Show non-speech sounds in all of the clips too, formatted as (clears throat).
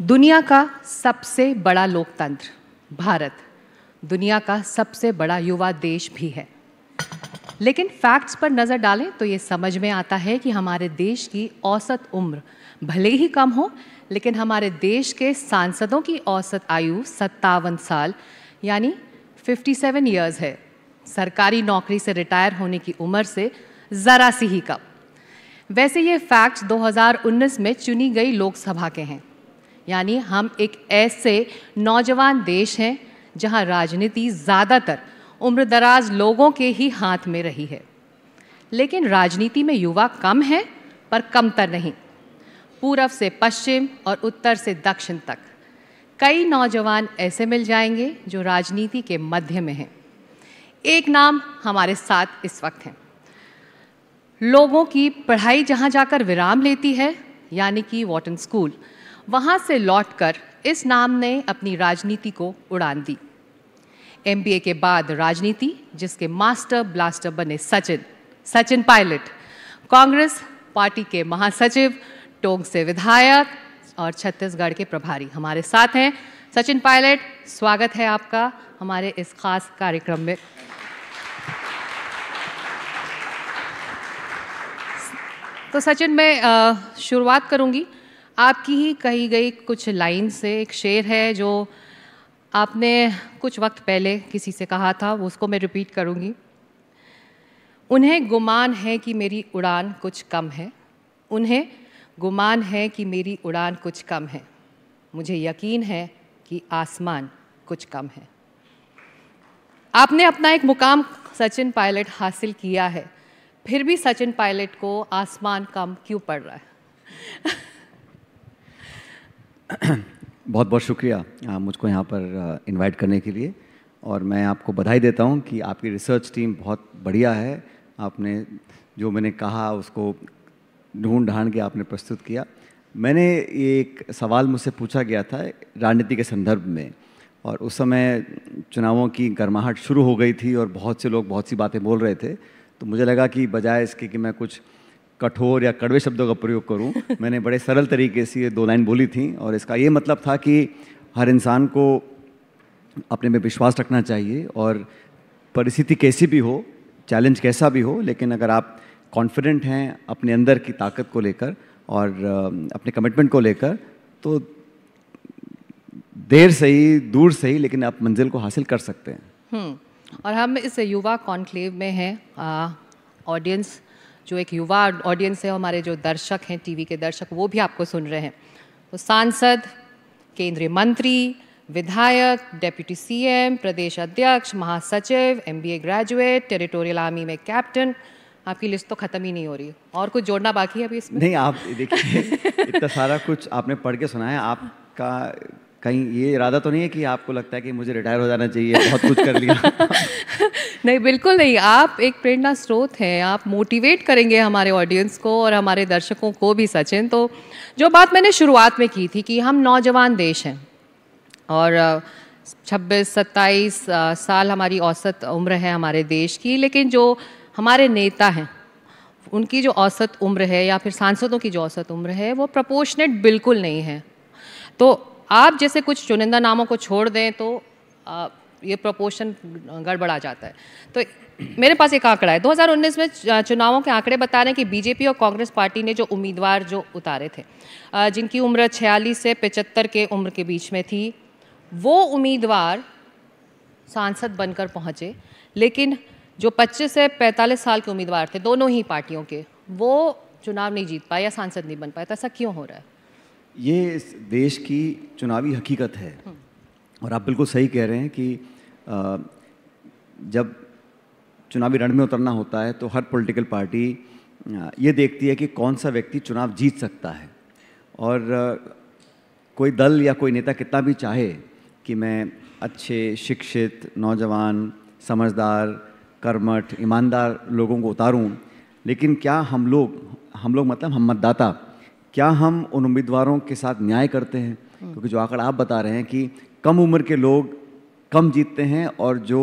दुनिया का सबसे बड़ा लोकतंत्र भारत दुनिया का सबसे बड़ा युवा देश भी है लेकिन फैक्ट्स पर नज़र डालें तो ये समझ में आता है कि हमारे देश की औसत उम्र भले ही कम हो लेकिन हमारे देश के सांसदों की औसत आयु सत्तावन साल यानी 57 सेवन ईयर्स है सरकारी नौकरी से रिटायर होने की उम्र से ज़रा सी ही कम वैसे ये फैक्ट्स 2019 में चुनी गई लोकसभा के हैं यानी हम एक ऐसे नौजवान देश हैं जहां राजनीति ज़्यादातर उम्रदराज लोगों के ही हाथ में रही है लेकिन राजनीति में युवा कम हैं पर कमतर नहीं पूरब से पश्चिम और उत्तर से दक्षिण तक कई नौजवान ऐसे मिल जाएंगे जो राजनीति के मध्य में हैं एक नाम हमारे साथ इस वक्त हैं लोगों की पढ़ाई जहाँ जाकर विराम लेती है यानी कि वॉटन स्कूल वहाँ से लौटकर इस नाम ने अपनी राजनीति को उड़ान दी एम के बाद राजनीति जिसके मास्टर ब्लास्टर बने सचिन सचिन पायलट कांग्रेस पार्टी के महासचिव टोंग से विधायक और छत्तीसगढ़ के प्रभारी हमारे साथ हैं सचिन पायलट स्वागत है आपका हमारे इस खास कार्यक्रम में तो सचिन मैं शुरुआत करूंगी आपकी ही कही गई कुछ लाइन से एक शेर है जो आपने कुछ वक्त पहले किसी से कहा था वो उसको मैं रिपीट करूँगी उन्हें गुमान है कि मेरी उड़ान कुछ कम है उन्हें गुमान है कि मेरी उड़ान कुछ कम है मुझे यकीन है कि आसमान कुछ कम है आपने अपना एक मुकाम सचिन पायलट हासिल किया है फिर भी सचिन पायलट को आसमान कम क्यों पड़ रहा है (clears throat) बहुत बहुत शुक्रिया मुझको यहाँ पर इनवाइट करने के लिए और मैं आपको बधाई देता हूँ कि आपकी रिसर्च टीम बहुत बढ़िया है आपने जो मैंने कहा उसको ढूंढ ढांड के आपने प्रस्तुत किया मैंने ये एक सवाल मुझसे पूछा गया था राजनीति के संदर्भ में और उस समय चुनावों की गर्माहट शुरू हो गई थी और बहुत से लोग बहुत सी बातें बोल रहे थे तो मुझे लगा कि बजाय इसके कि मैं कुछ कठोर या कड़वे शब्दों का प्रयोग करूं (laughs) मैंने बड़े सरल तरीके से ये दो लाइन बोली थी और इसका ये मतलब था कि हर इंसान को अपने में विश्वास रखना चाहिए और परिस्थिति कैसी भी हो चैलेंज कैसा भी हो लेकिन अगर आप कॉन्फिडेंट हैं अपने अंदर की ताकत को लेकर और अपने कमिटमेंट को लेकर तो देर से ही दूर से ही लेकिन आप मंजिल को हासिल कर सकते हैं हम्म, और हम इस युवा कॉन्क्लेव में हैं ऑडियंस जो एक युवा ऑडियंस है हमारे जो दर्शक हैं टीवी के दर्शक वो भी आपको सुन रहे हैं तो सांसद केंद्रीय मंत्री विधायक डेप्यूटी सीएम प्रदेश अध्यक्ष महासचिव एमबीए ग्रेजुएट टेरिटोरियल आर्मी में कैप्टन आपकी लिस्ट तो खत्म ही नहीं हो रही और कुछ जोड़ना बाकी है अभी इसमें नहीं आप देखिए इतना सारा कुछ आपने पढ़ के सुनाया आपका कहीं ये इरादा तो नहीं है कि आपको लगता है कि मुझे रिटायर हो जाना चाहिए बहुत कुछ कर लिया (laughs) नहीं बिल्कुल नहीं आप एक प्रेरणा स्रोत हैं आप मोटिवेट करेंगे हमारे ऑडियंस को और हमारे दर्शकों को भी सचिन तो जो बात मैंने शुरुआत में की थी कि हम नौजवान देश हैं और छब्बीस सत्ताईस साल हमारी औसत उम्र है हमारे देश की लेकिन जो हमारे नेता हैं उनकी जो औसत उम्र है या फिर सांसदों की जो औसत उम्र है वो प्रपोशनेट बिल्कुल नहीं है तो आप जैसे कुछ चुनिंदा नामों को छोड़ दें तो आ, ये प्रोपोर्शन गड़बड़ा जाता है तो मेरे पास एक आंकड़ा है 2019 में चुनावों के आंकड़े बता रहे हैं कि बीजेपी और कांग्रेस पार्टी ने जो उम्मीदवार जो उतारे थे जिनकी उम्र 46 से 75 के उम्र के बीच में थी वो उम्मीदवार सांसद बनकर पहुंचे लेकिन जो 25 से 45 साल के उम्मीदवार थे दोनों ही पार्टियों के वो चुनाव नहीं जीत पाए या सांसद नहीं बन पाए तो ऐसा क्यों हो रहा है ये इस देश की चुनावी हकीकत है हम्म। और आप बिल्कुल सही कह रहे हैं कि आ, जब चुनावी रण में उतरना होता है तो हर पॉलिटिकल पार्टी ये देखती है कि कौन सा व्यक्ति चुनाव जीत सकता है और आ, कोई दल या कोई नेता कितना भी चाहे कि मैं अच्छे शिक्षित नौजवान समझदार कर्मठ ईमानदार लोगों को उतारूं लेकिन क्या हम लोग हम लोग मतलब हम मतदाता क्या हम उन उम्मीदवारों के साथ न्याय करते हैं क्योंकि जो आंकड़ा आप बता रहे हैं कि कम उम्र के लोग कम जीतते हैं और जो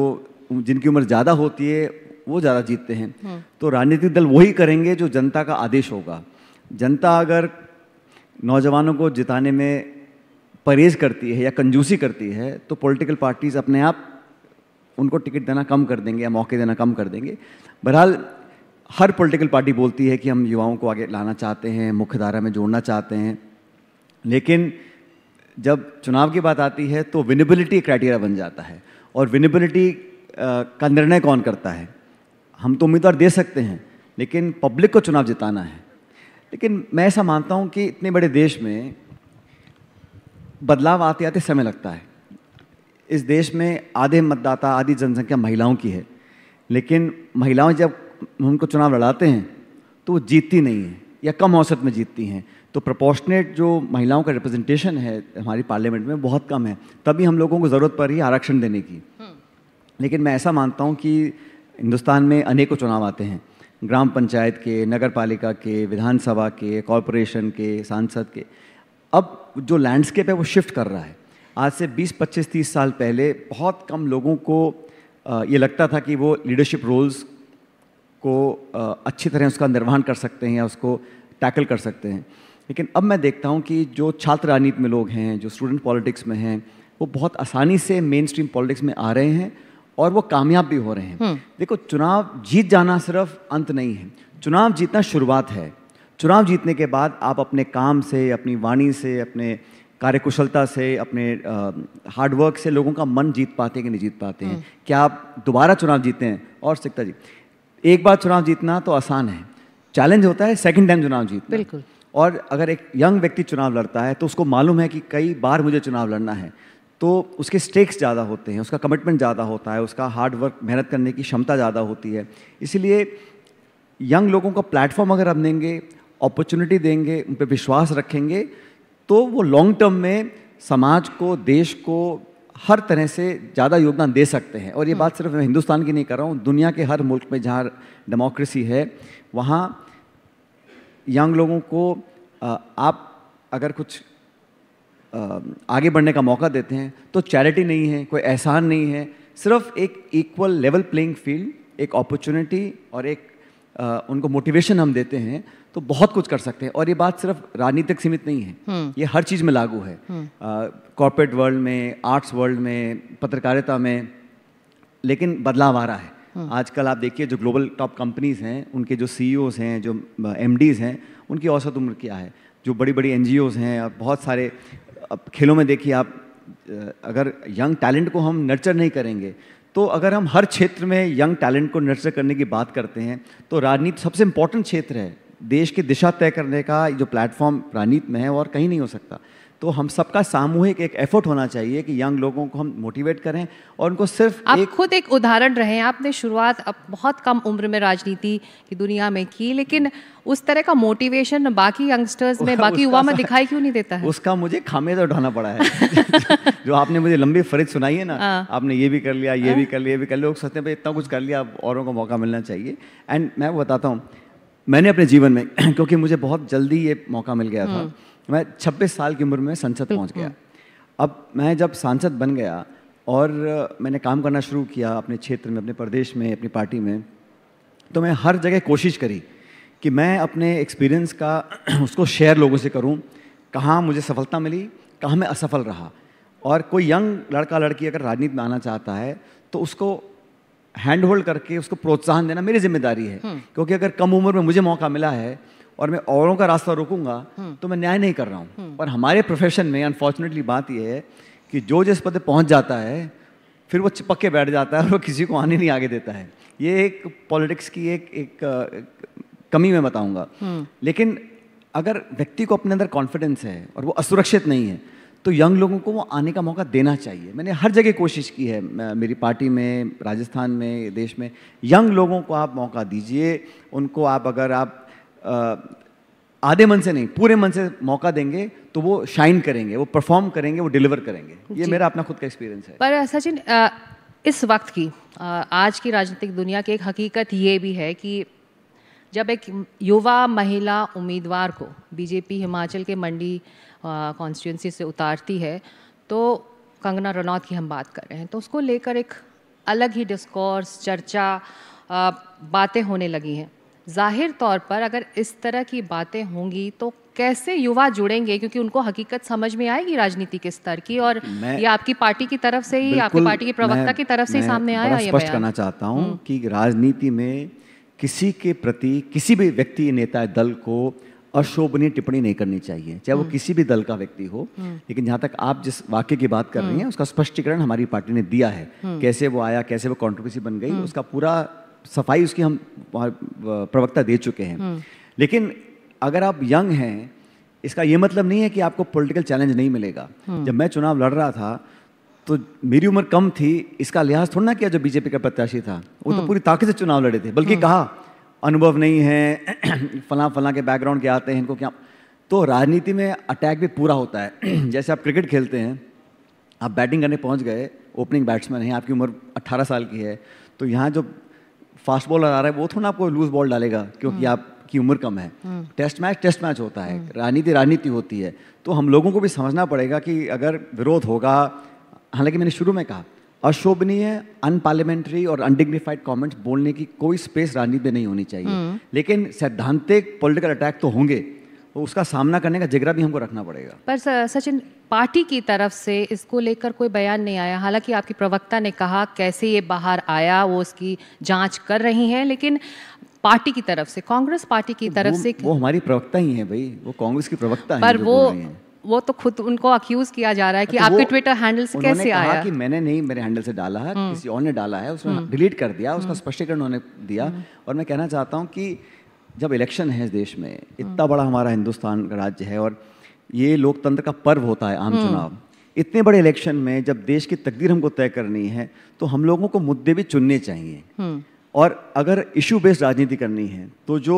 जिनकी उम्र ज़्यादा होती है वो ज़्यादा जीतते हैं हम्म। तो राजनीतिक दल वही करेंगे जो जनता का आदेश होगा जनता अगर नौजवानों को जिताने में परहेज करती है या कंजूसी करती है तो पॉलिटिकल पार्टीज़ अपने आप उनको टिकट देना कम कर देंगे या मौके देना कम कर देंगे बहरहाल हर पॉलिटिकल पार्टी बोलती है कि हम युवाओं को आगे लाना चाहते हैं मुख्यधारा में जोड़ना चाहते हैं लेकिन जब चुनाव की बात आती है तो विनेबिलिटी क्राइटेरिया बन जाता है और विनेबिलिटी का निर्णय कौन करता है हम तो उम्मीदवार दे सकते हैं लेकिन पब्लिक को चुनाव जिताना है लेकिन मैं ऐसा मानता हूँ कि इतने बड़े देश में बदलाव आते आते समय लगता है इस देश में आधे मतदाता आधी जनसंख्या महिलाओं की है लेकिन महिलाओं जब उनको चुनाव लड़ाते हैं तो वो जीतती नहीं है या कम औसत में जीतती हैं तो प्रपोर्शनेट जो महिलाओं का रिप्रेजेंटेशन है हमारी पार्लियामेंट में बहुत कम है तभी हम लोगों को ज़रूरत पड़ रही है आरक्षण देने की हम्म। लेकिन मैं ऐसा मानता हूँ कि हिंदुस्तान में अनेकों चुनाव आते हैं ग्राम पंचायत के नगर पालिका के विधानसभा के कॉरपोरेशन के सांसद के अब जो लैंडस्केप है वो शिफ्ट कर रहा है आज से 20 25 30 साल पहले बहुत कम लोगों को ये लगता था कि वो लीडरशिप रोल्स को अच्छी तरह उसका निर्वहन कर सकते हैं या उसको टैकल कर सकते हैं लेकिन अब मैं देखता हूँ कि जो छात्र राजनीति में लोग हैं जो स्टूडेंट पॉलिटिक्स में हैं वो बहुत आसानी से मेन स्ट्रीम पॉलिटिक्स में आ रहे हैं और वो कामयाब भी हो रहे हैं हम्म। देखो चुनाव जीत जाना सिर्फ अंत नहीं है चुनाव जीतना शुरुआत है चुनाव जीतने के बाद आप अपने काम से अपनी वाणी से अपने कार्यकुशलता से अपने हार्डवर्क से लोगों का मन जीत पाते हैं कि नहीं जीत पाते हैं हम्म। क्या आप दोबारा चुनाव जीते हैं और सिकता जी एक बार चुनाव जीतना तो आसान है चैलेंज होता है सेकंड टाइम चुनाव जीतना बिल्कुल और अगर एक यंग व्यक्ति चुनाव लड़ता है तो उसको मालूम है कि कई बार मुझे चुनाव लड़ना है तो उसके स्टेक्स ज़्यादा होते हैं उसका कमिटमेंट ज़्यादा होता है उसका हार्ड वर्क मेहनत करने की क्षमता ज़्यादा होती है इसलिए यंग लोगों का प्लेटफॉर्म अगर हम देंगे अपॉर्चुनिटी देंगे उन पर विश्वास रखेंगे तो वो लॉन्ग टर्म में समाज को देश को हर तरह से ज़्यादा योगदान दे सकते हैं और ये बात हम्म। सिर्फ मैं हिंदुस्तान की नहीं कर रहा हूँ दुनिया के हर मुल्क में जहाँ डेमोक्रेसी है वहाँ यंग लोगों को आप अगर कुछ आगे बढ़ने का मौका देते हैं तो चैरिटी नहीं है कोई एहसान नहीं है सिर्फ एक इक्वल लेवल प्लेइंग फील्ड एक अपॉर्चुनिटी और एक उनको मोटिवेशन हम देते हैं तो बहुत कुछ कर सकते हैं और ये बात सिर्फ राजनीति तक सीमित नहीं है हम्म। ये हर चीज़ में लागू है कॉरपोरेट हम्म। वर्ल्ड में आर्ट्स वर्ल्ड में पत्रकारिता में लेकिन बदलाव आ रहा है हम्म। आजकल आप देखिए जो ग्लोबल टॉप कंपनीज हैं उनके जो सी हैं जो एम हैं उनकी औसत उम्र क्या है जो बड़ी बड़ी एन हैं और बहुत सारे खेलों में देखिए आप अगर यंग टैलेंट को हम नर्चर नहीं करेंगे तो अगर हम हर क्षेत्र में यंग टैलेंट को नर्चर करने की बात करते हैं तो राजनीति सबसे इम्पोर्टेंट क्षेत्र है देश की दिशा तय करने का जो प्लेटफॉर्म प्राणीत में है और कहीं नहीं हो सकता तो हम सबका सामूहिक एक एफर्ट होना चाहिए कि यंग लोगों को हम मोटिवेट करें और उनको सिर्फ आप एक... खुद एक उदाहरण रहे आपने शुरुआत अब बहुत कम उम्र में राजनीति की दुनिया में की लेकिन उस तरह का मोटिवेशन बाकी यंगस्टर्स में (laughs) बाकी युवा में दिखाई क्यों नहीं देता है उसका मुझे खामे तो उठाना पड़ा है (laughs) जो आपने मुझे लंबी फरिज सुनाई है ना हाँ। आपने ये भी कर लिया ये भी हाँ। कर लिया ये भी कर लिया लोग सोचते हैं इतना कुछ कर लिया औरों को मौका मिलना चाहिए एंड मैं बताता हूँ मैंने अपने जीवन में (clears throat) क्योंकि मुझे बहुत जल्दी ये मौका मिल गया था हम्म। मैं 26 साल की उम्र में संसद पहुंच गया हम्म, हम्म। अब मैं जब सांसद बन गया और मैंने काम करना शुरू किया अपने क्षेत्र में अपने प्रदेश में अपनी पार्टी में तो मैं हर जगह कोशिश करी कि मैं अपने एक्सपीरियंस का (clears throat) उसको शेयर लोगों से करूँ कहाँ मुझे सफलता मिली कहाँ मैं असफल रहा और कोई यंग लड़का लड़की अगर राजनीति में आना चाहता है तो उसको हैंड होल्ड करके उसको प्रोत्साहन देना मेरी जिम्मेदारी है हम्म। क्योंकि अगर कम उम्र में मुझे मौका मिला है और मैं औरों का रास्ता रोकूंगा हम्म। तो मैं न्याय नहीं कर रहा हूँ हम्म। पर हमारे प्रोफेशन में अनफॉर्चुनेटली बात यह है कि जो जिस पद पहुँच जाता है फिर वो चिपक के बैठ जाता है और वो किसी को आने नहीं आगे देता है ये एक पॉलिटिक्स की एक एक, कमी मैं बताऊंगा लेकिन अगर व्यक्ति को अपने अंदर कॉन्फिडेंस है और वो असुरक्षित नहीं है तो यंग लोगों को वो आने का मौका देना चाहिए मैंने हर जगह कोशिश की है मेरी पार्टी में राजस्थान में देश में यंग लोगों को आप मौका दीजिए उनको आप अगर आप आधे मन से नहीं पूरे मन से मौका देंगे तो वो शाइन करेंगे वो परफॉर्म करेंगे वो डिलीवर करेंगे ये मेरा अपना खुद का एक्सपीरियंस है पर सचिन इस वक्त की आज की राजनीतिक दुनिया की एक हकीकत ये भी है कि जब एक युवा महिला उम्मीदवार को बीजेपी हिमाचल के मंडी कॉन्स्टिट्यूंसी से उतारती है तो कंगना रनौत की हम बात कर रहे हैं तो उसको लेकर एक अलग ही डिस्कोर्स चर्चा बातें होने लगी हैं जाहिर तौर पर अगर इस तरह की बातें होंगी तो कैसे युवा जुड़ेंगे क्योंकि उनको हकीकत समझ में आएगी राजनीति के स्तर की और ये आपकी पार्टी की तरफ से ही आपकी पार्टी के प्रवक्ता की तरफ से ही सामने आया ये स्पष्ट करना चाहता हूँ हम्म। कि राजनीति में किसी के प्रति किसी भी व्यक्ति नेता दल को अशोभनीय टिप्पणी नहीं करनी चाहिए चाहे वो हम्म। किसी भी दल का व्यक्ति हो हम्म। लेकिन जहां तक आप जिस वाक्य की बात कर रही हैं हम्म। उसका स्पष्टीकरण हमारी पार्टी ने दिया है कैसे वो आया कैसे वो कॉन्ट्रोवर्सी बन गई उसका पूरा सफाई उसकी हम प्रवक्ता दे चुके हैं लेकिन अगर आप यंग हैं इसका ये मतलब नहीं है कि आपको पॉलिटिकल चैलेंज नहीं मिलेगा जब मैं चुनाव लड़ रहा था तो मेरी उम्र कम थी इसका लिहाज थोड़ा ना किया जो बीजेपी का प्रत्याशी था वो तो पूरी ताकत से चुनाव लड़े थे बल्कि कहा अनुभव नहीं है फला (clears throat) फला के बैकग्राउंड के आते हैं इनको क्या तो राजनीति में अटैक भी पूरा होता है (clears throat) जैसे आप क्रिकेट खेलते हैं आप बैटिंग करने पहुंच गए ओपनिंग बैट्समैन हैं आपकी उम्र 18 साल की है तो यहाँ जो फास्ट बॉलर आ रहा है वो थोड़ा आपको लूज बॉल डालेगा क्योंकि हम्म। आपकी उम्र कम है टेस्ट मैच टेस्ट मैच होता है हम्म। राजनीति राजनीति होती है तो हम लोगों को भी समझना पड़ेगा कि अगर विरोध होगा हालांकि मैंने शुरू में कहा अशोभनीय अनपार्लियामेंट्री और अनडिग्निफाइड कमेंट्स बोलने की कोई स्पेस राजनीति में नहीं होनी चाहिए हम्म। लेकिन सैद्धांतिक पॉलिटिकल अटैक तो होंगे उसका सामना करने का जिगरा भी हमको रखना पड़ेगा पर सचिन पार्टी की तरफ से इसको लेकर कोई बयान नहीं आया हालांकि आपकी प्रवक्ता ने कहा कैसे ये बाहर आया वो उसकी जांच कर रही हैं लेकिन पार्टी की तरफ से कांग्रेस पार्टी की तरफ वो, से वो हमारी प्रवक्ता ही है भाई वो कांग्रेस की प्रवक्ता पर है वो वो तो खुद उनको अक्यूज किया जा रहा है कि तो आपके ट्विटर हैंडल से कैसे कहा आया कि मैंने नहीं मेरे हैंडल से डाला है हम्म। किसी और ने डाला है उसमें डिलीट हम्म। कर दिया उसका हम्म। स्पष्टीकरण उन्होंने दिया और मैं कहना चाहता हूँ कि जब इलेक्शन है इस देश में इतना बड़ा हमारा हिंदुस्तान का राज्य है और ये लोकतंत्र का पर्व होता है आम चुनाव इतने बड़े इलेक्शन में जब देश की तकदीर हमको तय करनी है तो हम लोगों को मुद्दे भी चुनने चाहिए और अगर इशू बेस्ड राजनीति करनी है तो जो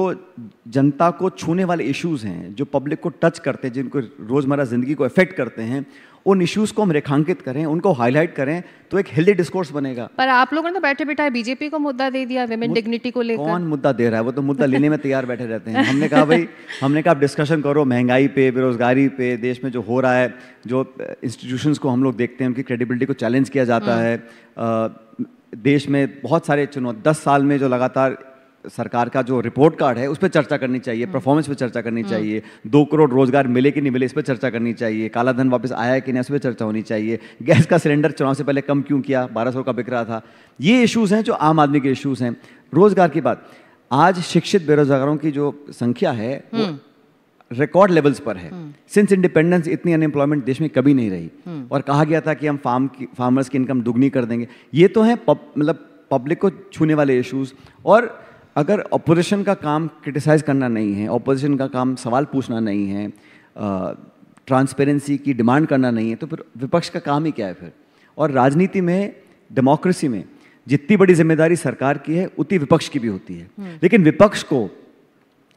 जनता को छूने वाले इश्यूज हैं जो पब्लिक को टच करते हैं जिनको रोज़मर्रा ज़िंदगी को अफेक्ट करते हैं उन इश्यूज को हम रेखांकित करें उनको हाईलाइट करें तो एक हेल्दी डिस्कोर्स बनेगा पर आप लोगों ने तो बैठे बैठा है बीजेपी को मुद्दा दे दिया वेमेन डिग्निटी को लेकर कौन मुद्दा दे रहा है वो तो मुद्दा लेने में तैयार बैठे रहते हैं हमने कहा भाई हमने कहा आप डिस्कशन करो महंगाई पे बेरोजगारी पे देश में जो हो रहा है जो इंस्टीट्यूशन को हम लोग देखते हैं उनकी क्रेडिबिलिटी को चैलेंज किया जाता हाँ। है देश में बहुत सारे चुनौती दस साल में जो लगातार सरकार का जो रिपोर्ट कार्ड है उस पर चर्चा करनी चाहिए परफॉर्मेंस हम्म। पर चर्चा करनी हम्म। चाहिए दो करोड़ रोजगार मिले कि नहीं मिले इस पर चर्चा करनी चाहिए काला धन वापस आया कि नहीं इस पर चर्चा होनी चाहिए गैस का सिलेंडर चुनाव से पहले कम क्यों किया बारह सौ का बिक रहा था ये इशूज़ हैं जो आम आदमी के इशूज़ हैं रोजगार की बात आज शिक्षित बेरोजगारों की जो संख्या है वो हम्म। रिकॉर्ड लेवल्स पर है सिंस हम्म। इंडिपेंडेंस इतनी अनएम्प्लॉयमेंट देश में कभी नहीं रही हम्म। और कहा गया था कि हम फार्म की फार्मर्स की इनकम दुगनी कर देंगे ये तो है मतलब पब्लिक को छूने वाले इश्यूज और अगर अपोजिशन का काम क्रिटिसाइज करना नहीं है अपोजिशन का काम सवाल पूछना नहीं है ट्रांसपेरेंसी की डिमांड करना नहीं है तो फिर विपक्ष का काम ही क्या है फिर और राजनीति में डेमोक्रेसी में जितनी बड़ी जिम्मेदारी सरकार की है उतनी विपक्ष की भी होती है हम्म। लेकिन विपक्ष को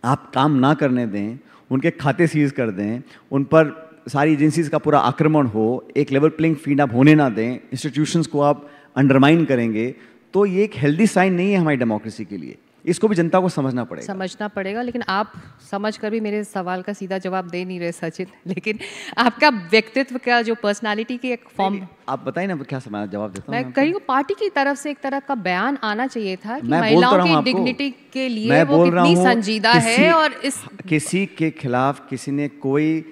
आप काम ना करने दें उनके खाते सीज कर दें उन पर सारी एजेंसीज का पूरा आक्रमण हो एक लेवल प्लेइंग फील्ड आप होने ना दें इंस्टीट्यूशंस को आप अंडरमाइन करेंगे तो ये एक हेल्दी साइन नहीं है हमारी डेमोक्रेसी के लिए इसको भी जनता को समझना पड़ेगा समझना पड़ेगा लेकिन आप समझ कर भी मेरे सवाल का सीधा जवाब दे नहीं रहे सचिन (laughs) लेकिन आपका व्यक्तित्व का जो पर्सनालिटी की एक फॉर्म आप बताइए ना क्या समान जवाब देता मैं कहीं को पार्टी की तरफ से एक तरह का बयान आना चाहिए था कि महिलाओं तो की डिग्निटी के लिए वो कितनी संजीदा है और इस हाँ, किसी के खिलाफ किसी ने कोई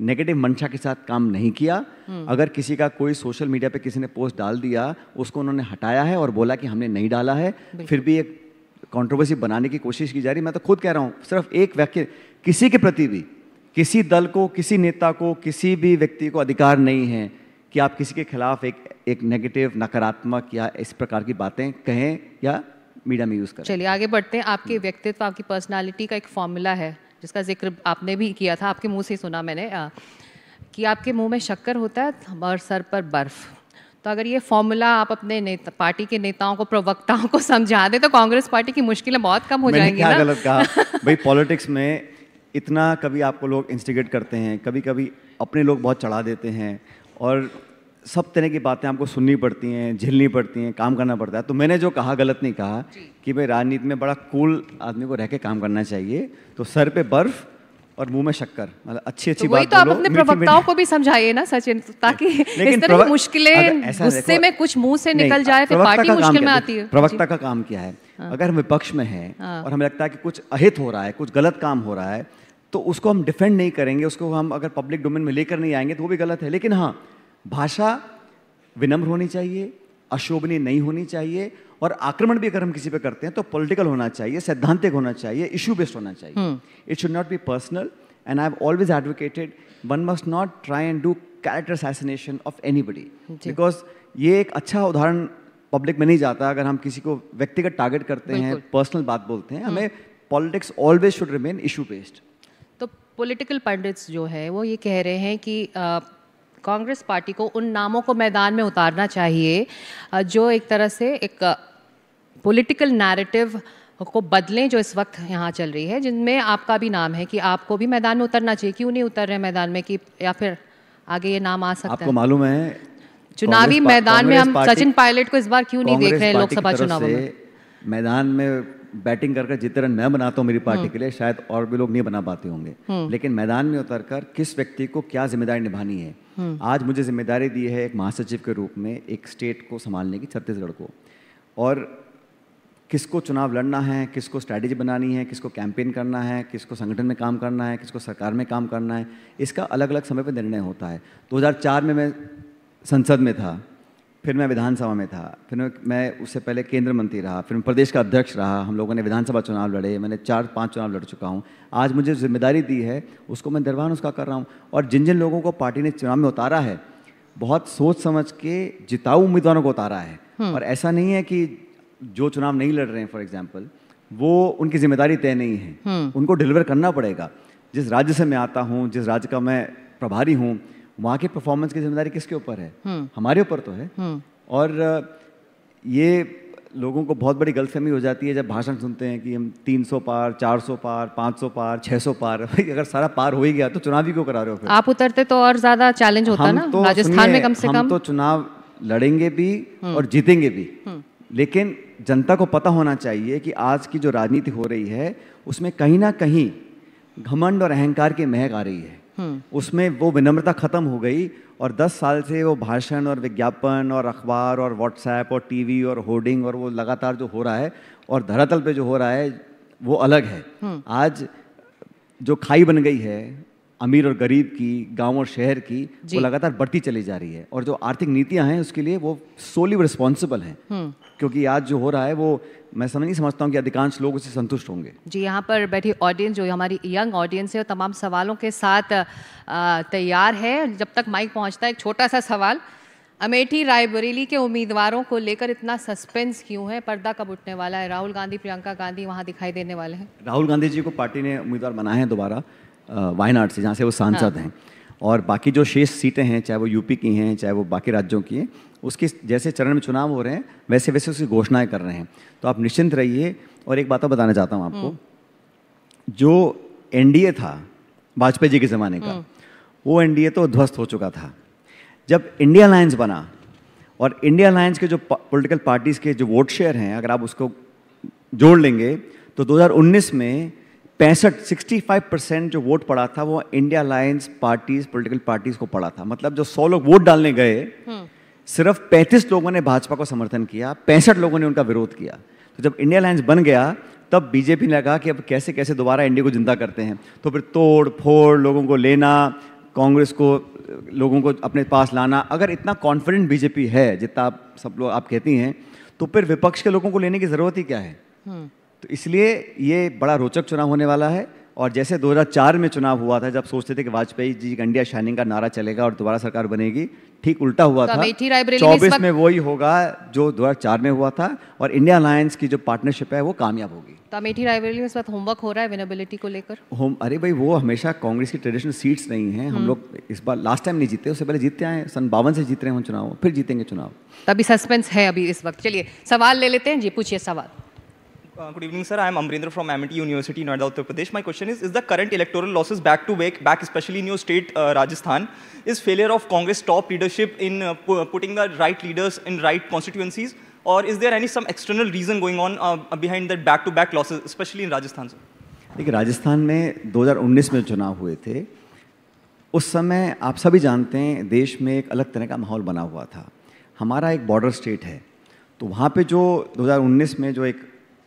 नेगेटिव मंशा के साथ काम नहीं किया हम्म। अगर किसी का कोई सोशल मीडिया पे किसी ने पोस्ट डाल दिया उसको उन्होंने हटाया है और बोला कि हमने नहीं डाला है फिर भी एक कंट्रोवर्सी बनाने की कोशिश की जा रही मैं तो खुद कह रहा हूँ सिर्फ एक व्यक्ति किसी के प्रति भी किसी दल को किसी नेता को किसी भी व्यक्ति को अधिकार नहीं है कि आप किसी के खिलाफ एक एक नेगेटिव नकारात्मक या इस प्रकार की बातें कहें या मीडिया में यूज़ करें चलिए आगे बढ़ते हैं आपके व्यक्तित्व आपकी पर्सनालिटी का एक फॉर्मूला है जिसका जिक्र आपने भी किया था आपके मुंह से सुना मैंने कि आपके मुंह में शक्कर होता है और सर पर बर्फ़ तो अगर ये फॉर्मूला आप अपने नेता, पार्टी के नेताओं को प्रवक्ताओं को समझा दें तो कांग्रेस पार्टी की मुश्किलें बहुत कम हो जाएंगी क्या ना? गलत कहा (laughs) भाई पॉलिटिक्स में इतना कभी आपको लोग इंस्टिगेट करते हैं कभी कभी अपने लोग बहुत चढ़ा देते हैं और सब तरह की बातें आपको सुननी पड़ती हैं झेलनी पड़ती हैं काम करना पड़ता है तो मैंने जो कहा गलत नहीं कहा कि भाई राजनीति में बड़ा कूल आदमी को रह के काम करना चाहिए तो सर पे बर्फ़ और मुंह में शक्कर मतलब अच्छी अच्छी तो बात तो आप अपने प्रवक्ताओं को भी समझाइए ना सचिन ताकि इस तरह की मुश्किलें गुस्से में कुछ मुंह से निकल जाए फिर पार्टी मुश्किल में आती है प्रवक्ता का काम क्या है हाँ। अगर हम विपक्ष में हैं हाँ। और हमें लगता है कि कुछ अहित हो रहा है कुछ गलत काम हो रहा है तो उसको हम डिफेंड नहीं करेंगे उसको हम अगर पब्लिक डोमेन में लेकर नहीं आएंगे तो वो भी गलत है लेकिन हाँ भाषा विनम्र होनी चाहिए अशोभनीय नहीं होनी चाहिए और आक्रमण भी अगर हम किसी पे करते हैं तो पॉलिटिकल होना चाहिए सैद्धांतिक होना चाहिए इशू बेस्ड होना चाहिए it should not be personal and I have always advocated one must not try and do character assassination of anybody because ये एक अच्छा उदाहरण पब्लिक में नहीं जाता अगर हम किसी को व्यक्तिगत टारगेट करते हैं पर्सनल बात बोलते हैं हम्म। हमें politics always should remain issue based तो पॉलिटिकल पंडित्स जो है वो ये कह रहे हैं कि कांग्रेस पार्टी को उन नामों को मैदान में उतारना चाहिए जो एक तरह से एक पॉलिटिकल नैरेटिव को बदलें जो इस वक्त यहाँ चल रही है जिनमें आपका भी नाम है कि आपको भी मैदान में उतरना चाहिए क्यों नहीं उतर रहे मैदान में कि या फिर आगे ये नाम आ सकता आपको है मालूम है चुनावी मैदान में हम सचिन पायलट को इस बार क्यों नहीं देख रहे हैं लोकसभा चुनाव में मैदान में बैटिंग करके कर जितना मैं बनाता तो हूँ मेरी पार्टी हम्म। के लिए शायद और भी लोग नहीं बना पाते होंगे हम्म। लेकिन मैदान में उतर कर किस व्यक्ति को क्या जिम्मेदारी निभानी है हम्म। आज मुझे जिम्मेदारी दी है एक महासचिव के रूप में एक स्टेट को संभालने की छत्तीसगढ़ को और किसको चुनाव लड़ना है किसको स्ट्रैटेजी बनानी है किसको कैंपेन करना है किसको संगठन में काम करना है किसको सरकार में काम करना है इसका अलग अलग समय पर निर्णय होता है 2004 में मैं संसद में था फिर मैं विधानसभा में था फिर मैं उससे पहले केंद्र मंत्री रहा फिर मैं प्रदेश का अध्यक्ष रहा हम लोगों ने विधानसभा चुनाव लड़े मैंने चार पांच चुनाव लड़ चुका हूँ आज मुझे जिम्मेदारी दी है उसको मैं निर्वहन उसका कर रहा हूँ और जिन जिन लोगों को पार्टी ने चुनाव में उतारा है बहुत सोच समझ के जिताऊ उम्मीदवारों को उतारा है हम्म। और ऐसा नहीं है कि जो चुनाव नहीं लड़ रहे हैं फॉर एग्जाम्पल वो उनकी जिम्मेदारी तय नहीं है हम्म। उनको डिलीवर करना पड़ेगा जिस राज्य से मैं आता हूँ जिस राज्य का मैं प्रभारी हूँ वहाँ की परफॉर्मेंस की जिम्मेदारी किसके ऊपर है हम्म। हमारे ऊपर तो है हम्म। और ये लोगों को बहुत बड़ी गलतफहमी हो जाती है जब भाषण सुनते हैं कि हम 300 पार 400 पार 500 पार 600 पार (laughs) अगर सारा पार हो ही गया तो चुनाव ही क्यों करा रहे हो फिर आप उतरते तो और ज्यादा चैलेंज होता ना तो राजस्थान में कम से हम कम तो चुनाव लड़ेंगे भी और जीतेंगे भी लेकिन जनता को पता होना चाहिए कि आज की जो राजनीति हो रही है उसमें कहीं ना कहीं घमंड और अहंकार की महक आ रही है हम्म। उसमें वो विनम्रता खत्म हो गई और 10 साल से वो भाषण और विज्ञापन और अखबार और व्हाट्सएप और टीवी और होर्डिंग और वो लगातार जो हो रहा है और धरातल पे जो हो रहा है वो अलग है हम्म। आज जो खाई बन गई है अमीर और गरीब की गांव और शहर की वो लगातार बढ़ती चली जा रही है और जो आर्थिक नीतियां हैं उसके लिए वो सोली रिस्पॉन्सिबल हैं हम्म। क्योंकि आज जो हो रहा है वो मैं समझ नहीं समझता हूँ कि अधिकांश लोग उससे संतुष्ट होंगे जी यहाँ पर बैठी ऑडियंस जो हमारी यंग ऑडियंस है वो तमाम सवालों के साथ तैयार है जब तक माइक पहुँचता है एक छोटा सा सवाल अमेठी रायबरेली के उम्मीदवारों को लेकर इतना सस्पेंस क्यों है पर्दा कब उठने वाला है राहुल गांधी प्रियंका गांधी वहाँ दिखाई देने वाले हैं राहुल गांधी जी को पार्टी ने उम्मीदवार बनाए हैं दोबारा वायनाड से जहाँ से वो सांसद हाँ। हैं और बाकी जो शेष सीटें हैं चाहे वो यूपी की हैं चाहे वो बाकी राज्यों की हैं उसके जैसे चरण में चुनाव हो रहे हैं वैसे वैसे उसकी घोषणाएं कर रहे हैं तो आप निश्चिंत रहिए और एक बात और बताना चाहता हूँ आपको हम्म। जो एनडीए था वाजपेयी जी के ज़माने का हम्म। वो एनडीए तो ध्वस्त हो चुका था जब इंडिया अलायंस बना और इंडिया अलायंस के जो पॉलिटिकल पार्टीज़ के जो वोट शेयर हैं अगर आप उसको जोड़ लेंगे तो 2019 में पैंसठ फाइव परसेंट जो वोट पड़ा था वो India alliance parties political parties को पड़ा था मतलब जो सौ लोग वोट डालने गए हम्म। सिर्फ पैंतीस लोगों ने भाजपा को समर्थन किया पैंसठ लोगों ने उनका विरोध किया तो जब इंडिया अलायंस बन गया तब बीजेपी ने कहा कि अब कैसे कैसे दोबारा इंडिया को जिंदा करते हैं तो फिर तोड़ फोड़ लोगों को लेना कांग्रेस को लोगों को अपने पास लाना अगर इतना कॉन्फिडेंट बीजेपी है जितना आप सब लोग आप कहती हैं तो फिर विपक्ष के लोगों को लेने की ज़रूरत ही क्या है हम्म। तो इसलिए ये बड़ा रोचक चुनाव होने वाला है और जैसे 2004 में चुनाव हुआ था जब सोचते थे कि वाजपेयी जी इंडिया शाइनिंग का नारा चलेगा और दोबारा सरकार बनेगी ठीक उल्टा हुआ तो था चौबीस में, वही होगा जो 2004 में हुआ था और इंडिया अलायंस की जो पार्टनरशिप है वो कामयाब होगी तो अमेठी रायबरेली में इस बार होमवर्क हो रहा है को लेकर होम अरे भाई वो हमेशा कांग्रेस की ट्रेडिशनल सीट्स नहीं है हम हम्म। लोग इस बार लास्ट टाइम नहीं जीते उससे पहले जीतते आए सन बावन से जीत रहे हैं चुनाव फिर जीतेंगे चुनाव तभी सस्पेंस है अभी इस वक्त चलिए सवाल ले लेते हैं जी पूछिए सवाल Uh, good evening, sir. I am Amrinder from Amity University, Noida, Uttar Pradesh. My question is, is the current electoral losses back to back, back especially in your state, uh, Rajasthan, is failure of Congress top leadership in uh, putting the right leaders in right constituencies? Or is there any some external reason going on behind that back-to-back losses, especially in Rajasthan, sir? देखिए राजस्थान में 2019 में चुनाव हुए थे उस समय आप सभी जानते हैं देश में एक अलग तरह का माहौल बना हुआ था हमारा एक बॉर्डर स्टेट है तो वहाँ पे जो 2019 में जो एक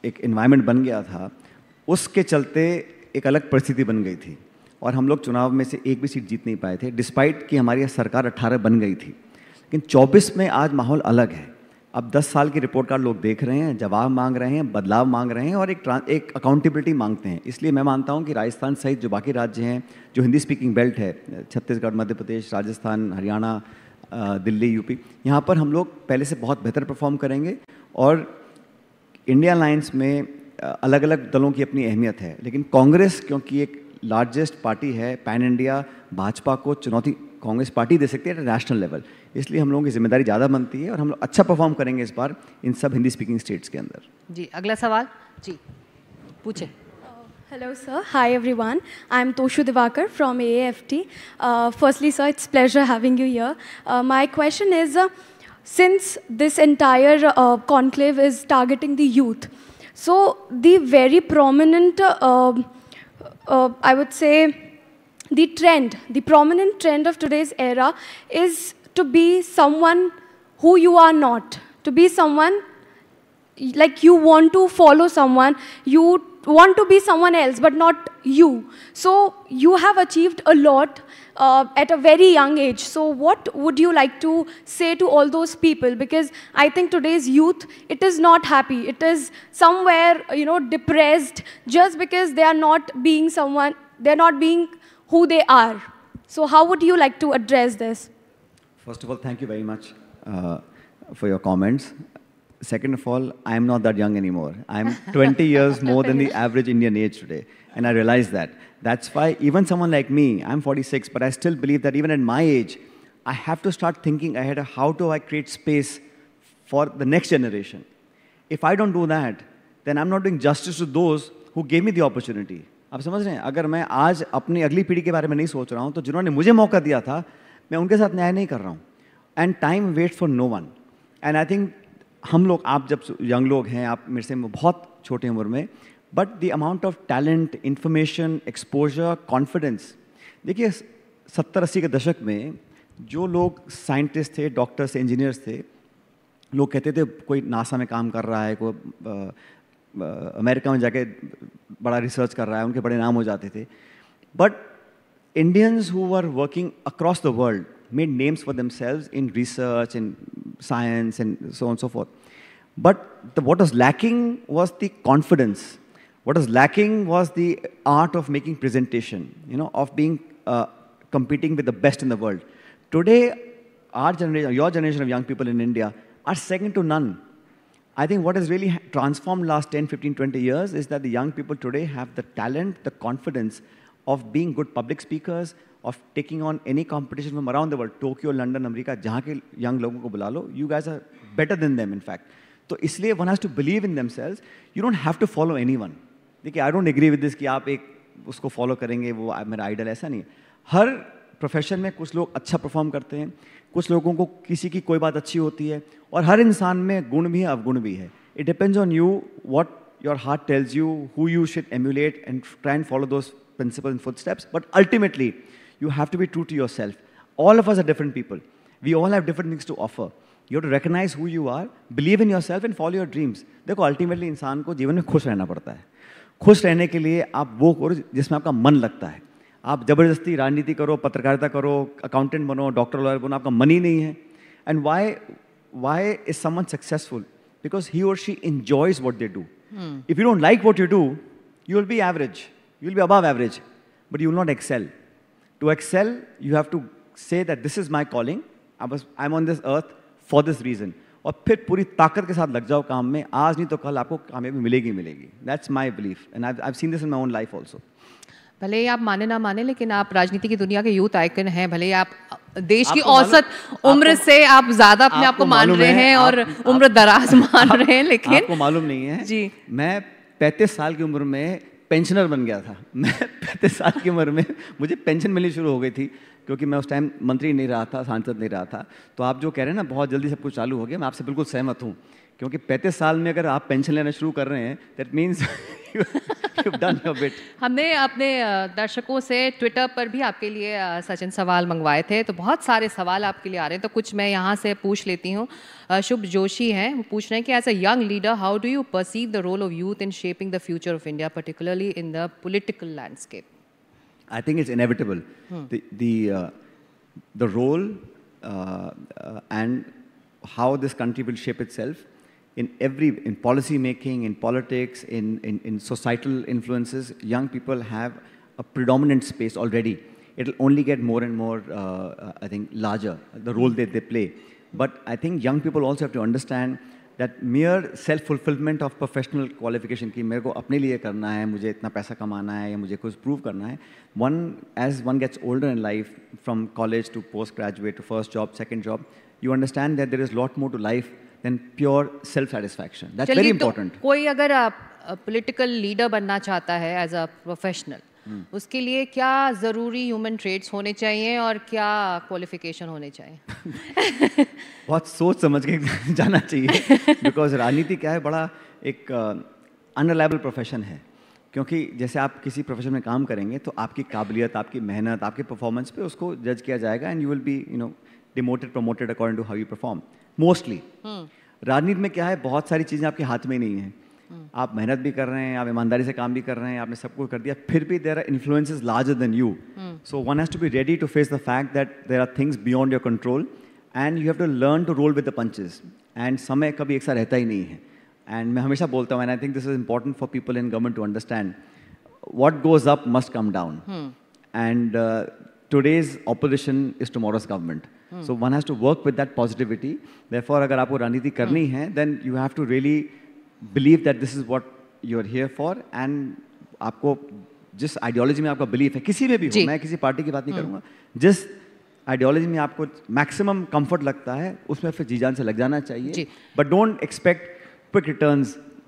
एक इन्वायरमेंट बन गया था उसके चलते एक अलग परिस्थिति बन गई थी और हम लोग चुनाव में से एक भी सीट जीत नहीं पाए थे डिस्पाइट कि हमारी सरकार 18 बन गई थी लेकिन 24 में आज माहौल अलग है अब 10 साल की रिपोर्ट कार्ड लोग देख रहे हैं जवाब मांग रहे हैं बदलाव मांग रहे हैं और एक एक अकाउंटेबिलिटी मांगते हैं इसलिए मैं मानता हूँ कि राजस्थान सहित जो बाकी राज्य हैं जो हिंदी स्पीकिंग बेल्ट है छत्तीसगढ़ मध्य प्रदेश राजस्थान हरियाणा दिल्ली यूपी यहाँ पर हम लोग पहले से बहुत बेहतर परफॉर्म करेंगे और इंडिया लाइन्स में अलग अलग दलों की अपनी अहमियत है लेकिन कांग्रेस क्योंकि एक लार्जेस्ट पार्टी है पैन इंडिया भाजपा को चुनौती कांग्रेस पार्टी दे सकती है एट नेशनल लेवल इसलिए हम लोगों की जिम्मेदारी ज़्यादा बनती है और हम लोग अच्छा परफॉर्म करेंगे इस बार इन सब हिंदी स्पीकिंग स्टेट्स के अंदर जी अगला सवाल जी पूछे hello uh, sir Hi, everyone. I am Toshu Diwakar from A F T firstly sir it's pleasure having you your question question is uh, since this entire uh, conclave is targeting the youth, so the very prominent, uh, uh, I would say, the trend, the prominent trend of today's era is to be someone who you are not, to be someone like you want to follow someone, you want to be someone else, but not you. So you have achieved a lot uh, at a very young age. So what would you like to say to all those people? Because I think today's youth, it is not happy. It is somewhere, you know, depressed just because they are not being someone, they're not being who they are. So how would you like to address this? First of all, thank you very much uh, for your comments. Second of all, I'm not that young anymore. I'm (laughs) 20 years more than the average Indian age today. And I realize that. That's why even someone like me, I'm 46, but I still believe that even at my age, I have to start thinking ahead of how do I create space for the next generation. If I don't do that, then I'm not doing justice to those who gave me the opportunity. आप समझ रहे हैं अगर मैं आज अपनी अगली पीढ़ी के बारे में नहीं सोच रहा हूँ तो जिन्होंने मुझे मौका दिया था मैं उनके साथ न्याय नहीं कर रहा हूँ and time wait for no one and I think हम लोग आप जब यंग लोग हैं आप मेरे से बहुत छोटे उम्र में but the amount of talent information exposure confidence देखिए सत्तर अस्सी के दशक में जो लोग साइंटिस्ट थे डॉक्टर्स थे इंजीनियर्स थे लोग कहते थे कोई नासा में काम कर रहा है कोई अमेरिका में जाके बड़ा रिसर्च कर रहा है उनके बड़े नाम हो जाते थे but Indians who are working across the world made names for themselves in research and science and so on and so forth. But the, what was lacking was the confidence what was lacking was the art of making presentation, you know, of being uh, competing with the best in the world. Today, our generation, your generation of young people in India are second to none. I think what has really transformed last 10, 15, 20 years is that the young people today have the talent, the confidence of being good public speakers, of taking on any competition from around the world, Tokyo, London, America, जहाँ young लोगों को you guys are better than them in fact. so इसलिए one has to believe in themselves. You don't have to follow anyone. देखिए I don't agree with this कि आप एक उसको follow करेंगे वो मेरा आइडल ऐसा नहीं है हर प्रोफेशन में कुछ लोग अच्छा परफॉर्म करते हैं कुछ लोगों को किसी की कोई बात अच्छी होती है और हर इंसान में गुण भी है अवगुण भी है it depends on you what your heart tells you who you should emulate and try and follow those principle in footsteps but ultimately you have to be true to yourself all of us are different people we all have different things to offer you to recognise who you are believe in yourself and follow your dreams देखो ultimately इंसान को जीवन में खुश रहना पड़ता है खुश रहने के लिए आप वो करो जिसमें आपका मन लगता है आप ज़बरदस्ती राजनीति करो पत्रकारिता करो अकाउंटेंट बनो डॉक्टर लॉयर बनो आपका मन ही नहीं है and why why is someone successful because he और she enjoys what they do if you don't like what you do you will be average you will be above average but you will not excel to excel you have to say that this is my calling I am on this earth for this reason और फिर पूरी ताकत के साथ लग जाओ काम में आज नहीं तो कल आपको कामयाबी मिलेगी मिलेगी that's my belief and I seen this in my own life also भले ही आप माने ना माने लेकिन आप राजनीति की दुनिया के यूथ आइकन हैं भले ही आप देश की औसत उम्र से आप ज्यादा अपने आप को मान रहे हैं और उम्र दराज मान रहे हैं लेकिन आपको मालूम नहीं है जी मैं पैंतीस साल की उम्र में पेंशनर बन गया था मैं (laughs) पैंतीस साल की उम्र में मुझे पेंशन मिलनी शुरू हो गई थी क्योंकि मैं उस टाइम मंत्री नहीं रहा था सांसद नहीं रहा था तो आप जो कह रहे हैं ना बहुत जल्दी सब कुछ चालू हो गया मैं आपसे बिल्कुल सहमत हूँ क्योंकि पैंतीस साल में अगर आप पेंशन लेना शुरू कर रहे हैं दैट मीन्स (laughs) हमने अपने दर्शकों से ट्विटर पर भी आपके लिए सचिन सवाल मंगवाए थे तो बहुत सारे सवाल आपके लिए आ रहे हैं तो कुछ मैं यहाँ से पूछ लेती हूँ शुभ जोशी हैं वो पूछ रहे हैं कि as a young leader how do you perceive the role of youth in shaping the future of India particularly in the political landscape I think it's inevitable. Hmm. The, the, uh, the role uh, uh, and how this country will shape itself in every, in policy making, in politics, in, in, in societal influences, young people have a predominant space already. It'll only get more and more, uh, uh, I think, larger, the role that they play. But I think young people also have to understand that mere self fulfilment of professional qualification की मेरे को अपने लिए करना है मुझे इतना पैसा कमाना है या मुझे कुछ प्रूव करना है one as one gets older in life from college to post graduate to first job second job you understand that there is lot more to life than pure self satisfaction that's very important कोई अगर आप political leader बनना चाहता है as a professional हम्म। उसके लिए क्या ज़रूरी ह्यूमन ट्रेड्स होने चाहिए और क्या क्वालिफिकेशन होने चाहिए (laughs) बहुत सोच समझ के (laughs) जाना चाहिए बिकॉज राजनीति क्या है बड़ा एक uh, प्रोफेशन है क्योंकि जैसे आप किसी प्रोफेशन में काम करेंगे तो आपकी काबिलियत आपकी मेहनत आपके परफॉर्मेंस पे उसको जज किया जाएगा and you will be you know demoted promoted according to how you perform mostly राजनीति में क्या है बहुत सारी चीज़ें आपके हाथ में नहीं है आप मेहनत भी कर रहे हैं आप ईमानदारी से काम भी कर रहे हैं आपने सब कुछ कर दिया फिर भी there are influence is larger than you so one has to be ready to face the fact that there are things beyond your control and you have to learn to roll with the punches एंड समय कभी एक साथ रहता ही नहीं है and मैं हमेशा बोलता हूँ and I think this is important for people in government to understand what goes up must come down and today's opposition is to government. Government so one has to work with positivity positivity. Therefore, अगर आपको रणनीति करनी hmm. है, then you have to really believe that this is what you are here for and आपको जिस ideology में आपका belief है किसी में भी हो मैं किसी पार्टी की बात नहीं हम्म। करूंगा जिस आइडियोलॉजी में आपको मैक्सिमम कंफर्ट लगता है उसमें फिर जी जान से लग जाना चाहिए but don't expect quick return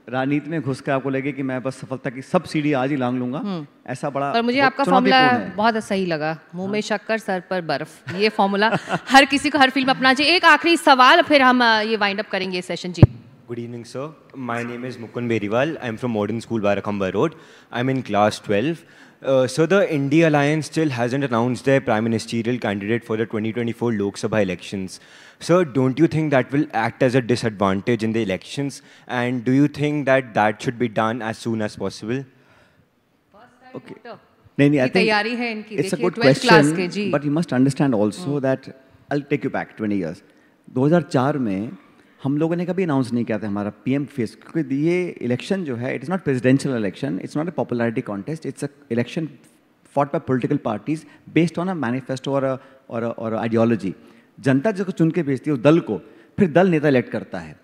राजनीति में घुस कर आपको लगे कि मैं बस सफलता की सब सीढ़ी आज ही लांग लूंगा हम्म। ऐसा बड़ा पर मुझे आपका फॉर्मूला बहुत सही लगा मुंह में हाँ। शक्कर सर पर बर्फ ये फॉर्मूला हर किसी को हर फील्ड में अपना चाहिए एक आखिरी सवाल फिर हम ये वाइंड अप करेंगे सेशन जी Good evening, sir. My name is Mukund Beriwal. I'm from Modern School, Barakhamba Road. I'm in class 12. Uh, so the India Alliance still hasn't announced their prime ministerial candidate for the 2024 Lok Sabha elections. Sir, don't you think that will act as a disadvantage in the elections? And do you think that that should be done as soon as possible? Okay. No, no, I think it's a good question, but you must understand also hmm. that I'll take you back 20 years. 2004 हम लोगों ने कभी announce नहीं किया था हमारा PM face क्योंकि ये इलेक्शन जो है it is not presidential election it's not a popularity contest it's a election fought by political parties based on a manifesto और और आइडियोलॉजी जनता जिसको चुन के भेजती है उस दल को फिर दल नेता इलेक्ट करता है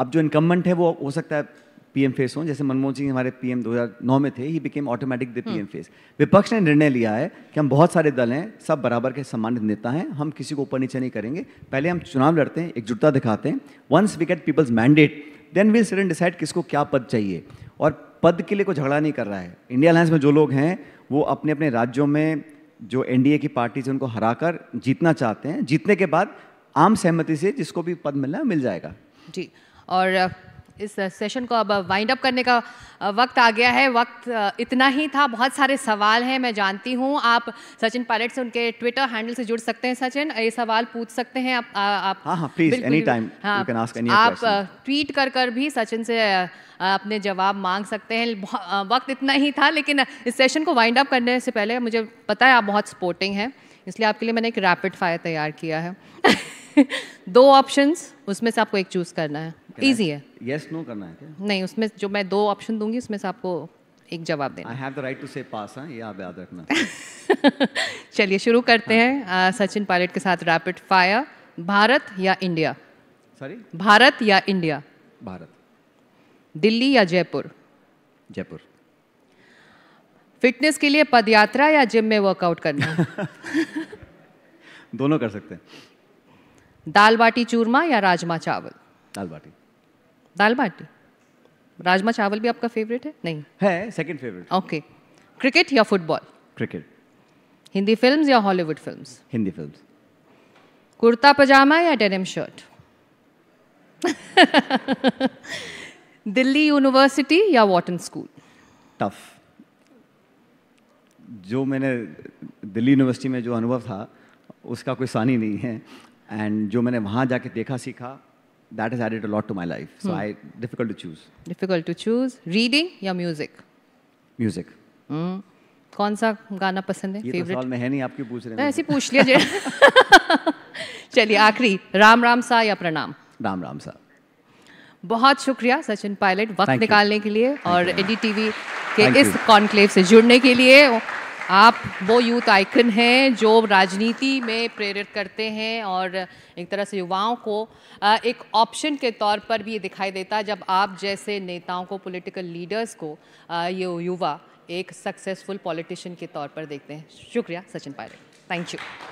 अब जो इनकम्बेंट है वो हो सकता है पीएम फेस हों जैसे मनमोहन सिंह हमारे पीएम 2009 में थे ही became automatic the PM face विपक्ष ने निर्णय लिया है कि हम बहुत सारे दल हैं सब बराबर के सम्मानित नेता हैं हम किसी को ऊपर नीचे नहीं करेंगे पहले हम चुनाव लड़ते हैं एकजुटता दिखाते हैं once we get people's mandate then will sudden decide किसको क्या पद चाहिए और पद के लिए कोई झगड़ा नहीं कर रहा है इंडिया अलायंस में जो लोग हैं वो अपने अपने राज्यों में जो एन की पार्टी पार्टीज उनको कर जीतना चाहते हैं जीतने के बाद आम सहमति से जिसको भी पद मिलना मिल जाएगा जी और इस सेशन को अब वाइंड अप करने का वक्त आ गया है वक्त इतना ही था बहुत सारे सवाल हैं मैं जानती हूँ आप सचिन पायलट से उनके ट्विटर हैंडल से जुड़ सकते हैं सचिन ये सवाल पूछ सकते हैं आप आप हाँ, हाँ, हाँ, आप ट्वीट कर कर भी सचिन से अपने जवाब मांग सकते हैं वक्त इतना ही था लेकिन इस सेशन को वाइंड अप करने से पहले मुझे पता है आप बहुत सपोर्टिंग हैं इसलिए आपके लिए मैंने एक रैपिड फायर तैयार किया है (laughs) दो ऑप्शंस उसमें से आपको एक चूज़ करना है इजी है यस नो करना है क्या नहीं उसमें जो मैं दो ऑप्शन दूंगी उसमें से आपको एक जवाब देना I have the right to say pass हां ये आप याद रखना (laughs) चलिए शुरू करते हैं हाँ। सचिन पायलट के साथ रैपिड फायर भारत या इंडिया सॉरी भारत या इंडिया भारत दिल्ली या जयपुर जयपुर फिटनेस के लिए पदयात्रा या जिम में वर्कआउट करना (laughs) दोनों कर सकते हैं दाल बाटी चूरमा या राजमा चावल दाल बाटी दाल बाटी राजमा चावल भी आपका फेवरेट है नहीं है सेकंड फेवरेट ओके क्रिकेट या फुटबॉल क्रिकेट हिंदी फिल्म्स या Hollywood films Hindi films kurta pyjama या डेनिम शर्ट दिल्ली यूनिवर्सिटी या वॉटन स्कूल टफ जो मैंने दिल्ली यूनिवर्सिटी में जो अनुभव था उसका कोई सानी नहीं है एंड जो मैंने वहाँ जाके देखा सीखा that has added a lot to my life. So hmm. I difficult to choose. Difficult to choose. Reading your music? Music. Hmm. कौन सा गाना पसंद है फेवरेट तो में है नहीं आपकी पूछ रहे मैं ऐसे पूछ लिया चलिए आखिरी राम राम सा या प्रणाम राम राम सा बहुत शुक्रिया सचिन पायलट वक्त Thank निकालने you. के लिए Thank और एडी टीवी के Thank इस कॉन्क्लेव से जुड़ने के लिए आप वो यूथ आइकन हैं जो राजनीति में प्रेरित करते हैं और एक तरह से युवाओं को एक ऑप्शन के तौर पर भी ये दिखाई देता है जब आप जैसे नेताओं को पॉलिटिकल लीडर्स को ये युवा एक सक्सेसफुल पॉलिटिशियन के तौर पर देखते हैं शुक्रिया सचिन पायलट थैंक यू